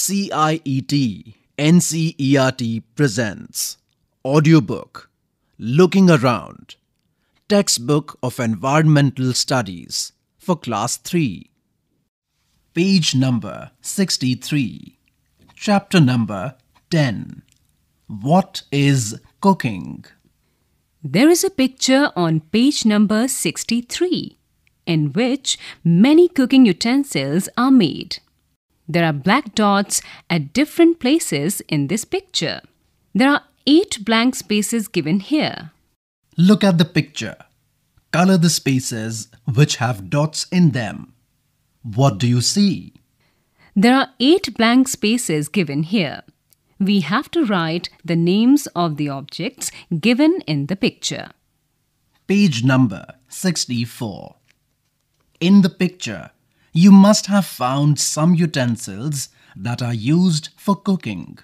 CIET NCERT presents audiobook Looking Around Textbook of Environmental Studies for Class 3 Page number 63 Chapter number 10 What is cooking? There is a picture on page number 63 in which many cooking utensils are made. There are black dots at different places in this picture. There are eight blank spaces given here. Look at the picture. Color the spaces which have dots in them. What do you see? There are eight blank spaces given here. We have to write the names of the objects given in the picture. Page number 64. In the picture, you must have found some utensils that are used for cooking.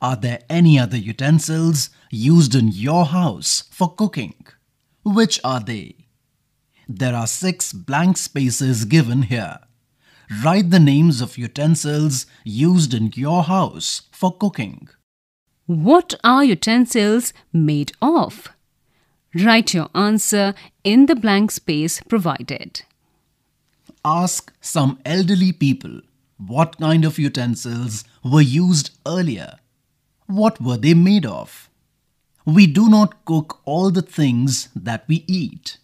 Are there any other utensils used in your house for cooking? Which are they? There are six blank spaces given here. Write the names of utensils used in your house for cooking. What are utensils made of? Write your answer in the blank space provided ask some elderly people what kind of utensils were used earlier. What were they made of? We do not cook all the things that we eat.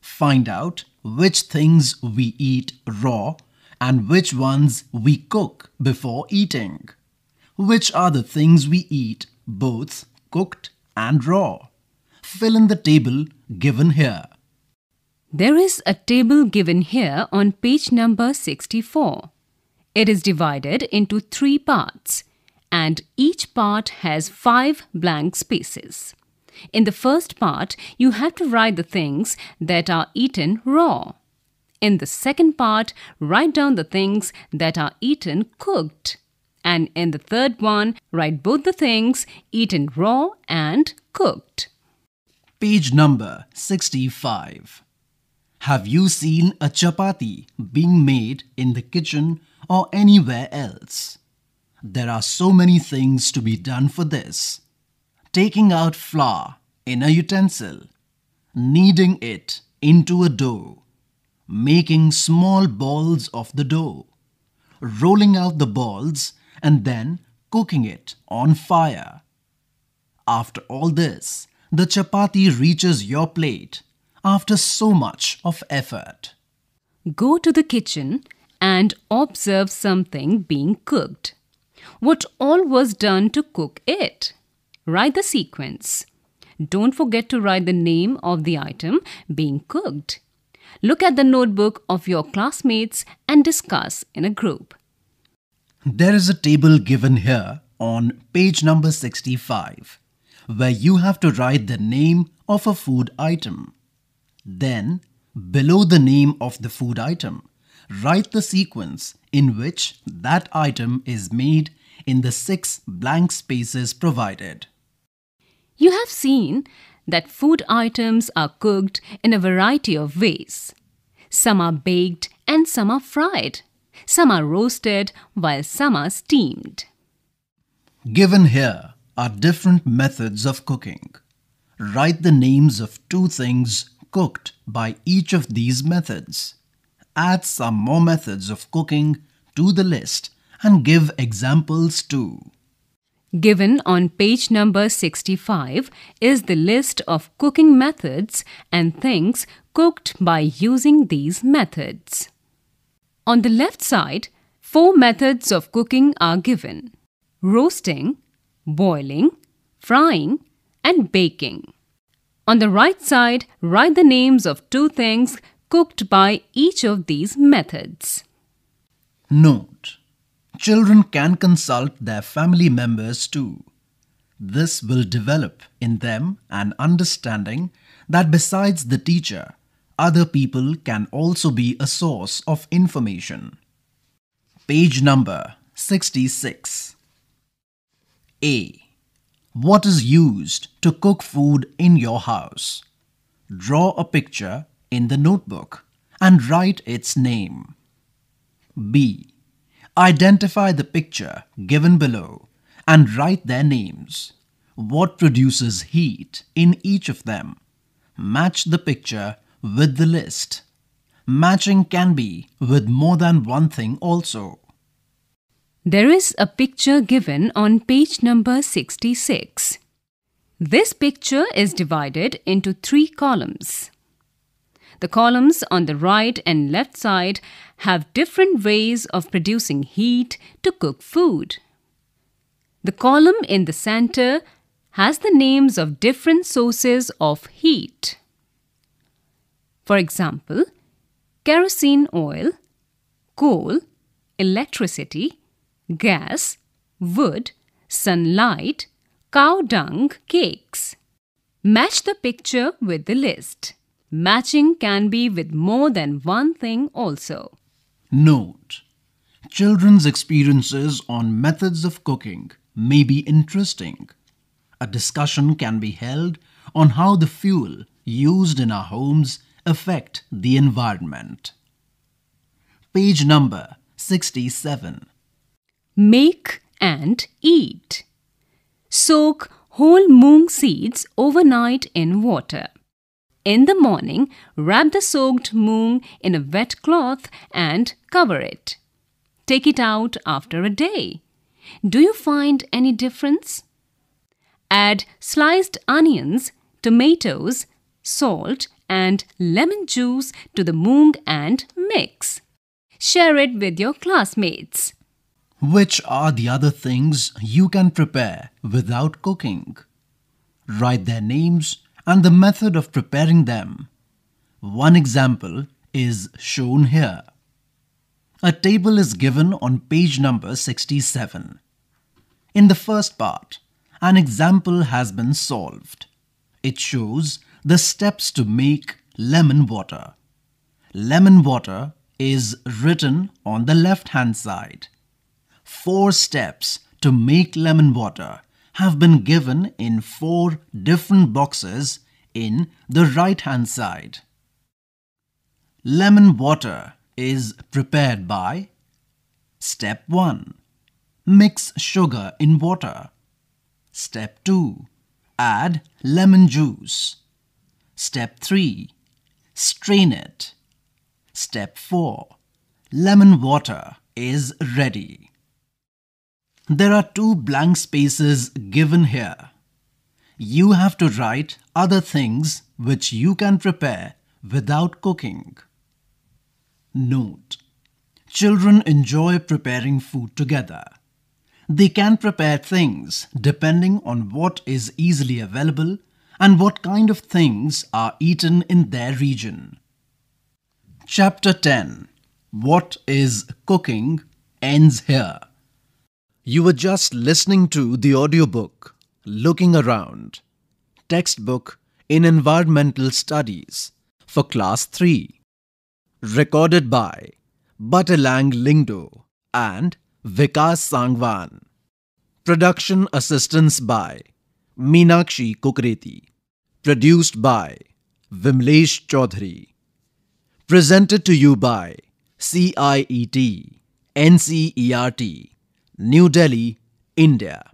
Find out which things we eat raw and which ones we cook before eating. Which are the things we eat both cooked and raw? Fill in the table given here. There is a table given here on page number 64. It is divided into three parts and each part has five blank spaces. In the first part, you have to write the things that are eaten raw. In the second part, write down the things that are eaten cooked. And in the third one, write both the things eaten raw and cooked. Page number 65. Have you seen a chapati being made in the kitchen or anywhere else? There are so many things to be done for this. Taking out flour in a utensil, kneading it into a dough, making small balls of the dough, rolling out the balls and then cooking it on fire. After all this, the chapati reaches your plate after so much of effort. Go to the kitchen and observe something being cooked. What all was done to cook it? Write the sequence. Don't forget to write the name of the item being cooked. Look at the notebook of your classmates and discuss in a group. There is a table given here on page number 65 where you have to write the name of a food item. Then, below the name of the food item, write the sequence in which that item is made in the six blank spaces provided. You have seen that food items are cooked in a variety of ways. Some are baked and some are fried. Some are roasted while some are steamed. Given here are different methods of cooking. Write the names of two things cooked by each of these methods. Add some more methods of cooking to the list and give examples too. Given on page number 65 is the list of cooking methods and things cooked by using these methods. On the left side, four methods of cooking are given roasting, boiling, frying, and baking. On the right side, write the names of two things cooked by each of these methods. Note Children can consult their family members too. This will develop in them an understanding that besides the teacher, other people can also be a source of information. Page number 66. A what is used to cook food in your house. Draw a picture in the notebook and write its name. B. Identify the picture given below and write their names. What produces heat in each of them? Match the picture with the list. Matching can be with more than one thing also. There is a picture given on page number 66. This picture is divided into three columns. The columns on the right and left side have different ways of producing heat to cook food. The column in the center has the names of different sources of heat. For example, kerosene oil, coal, electricity, gas, wood, sunlight, cow dung, cakes. Match the picture with the list. Matching can be with more than one thing also. Note Children's experiences on methods of cooking may be interesting. A discussion can be held on how the fuel used in our homes affect the environment. Page number 67 make and eat. Soak whole moong seeds overnight in water. In the morning, wrap the soaked moong in a wet cloth and cover it. Take it out after a day. Do you find any difference? Add sliced onions, tomatoes, salt and lemon juice to the moong and mix. Share it with your classmates. Which are the other things you can prepare without cooking? Write their names and the method of preparing them. One example is shown here. A table is given on page number 67. In the first part, an example has been solved. It shows the steps to make lemon water. Lemon water is written on the left hand side four steps to make lemon water have been given in four different boxes in the right hand side. Lemon water is prepared by Step 1. Mix sugar in water. Step 2. Add lemon juice. Step 3. Strain it. Step 4. Lemon water is ready. There are two blank spaces given here. You have to write other things which you can prepare without cooking. Note Children enjoy preparing food together. They can prepare things depending on what is easily available and what kind of things are eaten in their region. Chapter 10 What is Cooking ends here. You were just listening to the audiobook Looking Around, textbook in environmental studies for class 3, recorded by Buttelang Lingdo and Vikas Sangwan. Production assistance by Meenakshi Kukreti, produced by Vimlesh Chaudhary, presented to you by CIET NCERT. New Delhi, India.